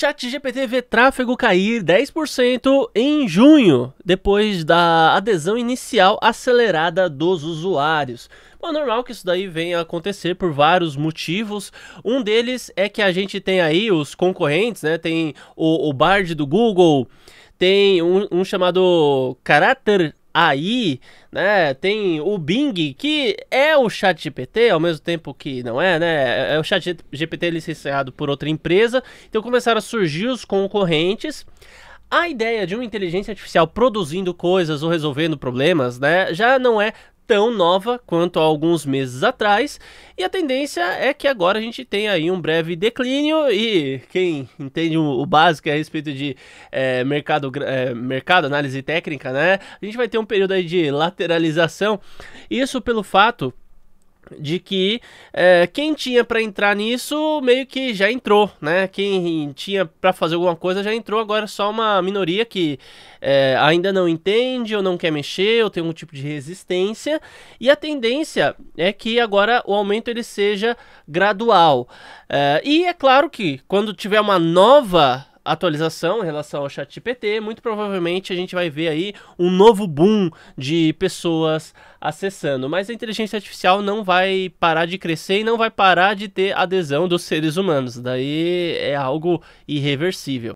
ChatGPT vê tráfego cair 10% em junho, depois da adesão inicial acelerada dos usuários. É normal que isso daí venha a acontecer por vários motivos. Um deles é que a gente tem aí os concorrentes, né? Tem o, o Bard do Google, tem um, um chamado Character aí, né? Tem o Bing, que é o Chat GPT, ao mesmo tempo que não é, né? É o Chat GPT licenciado por outra empresa. Então começaram a surgir os concorrentes. A ideia de uma inteligência artificial produzindo coisas ou resolvendo problemas, né, já não é tão nova quanto há alguns meses atrás, e a tendência é que agora a gente tenha aí um breve declínio, e quem entende o, básico a respeito de é, mercado, é, mercado, análise técnica, né? A gente vai ter um período aí de lateralização, isso pelo fato de que é, quem tinha para entrar nisso meio que já entrou, né? Quem tinha para fazer alguma coisa já entrou, agora é só uma minoria que é, ainda não entende ou não quer mexer ou tem algum tipo de resistência. E a tendência é que agora o aumento ele seja gradual. É, e é claro que quando tiver uma nova atualização em relação ao chat GPT, muito provavelmente a gente vai ver aí um novo boom de pessoas acessando. Mas a inteligência artificial não vai parar de crescer e não vai parar de ter adesão dos seres humanos. Daí é algo irreversível.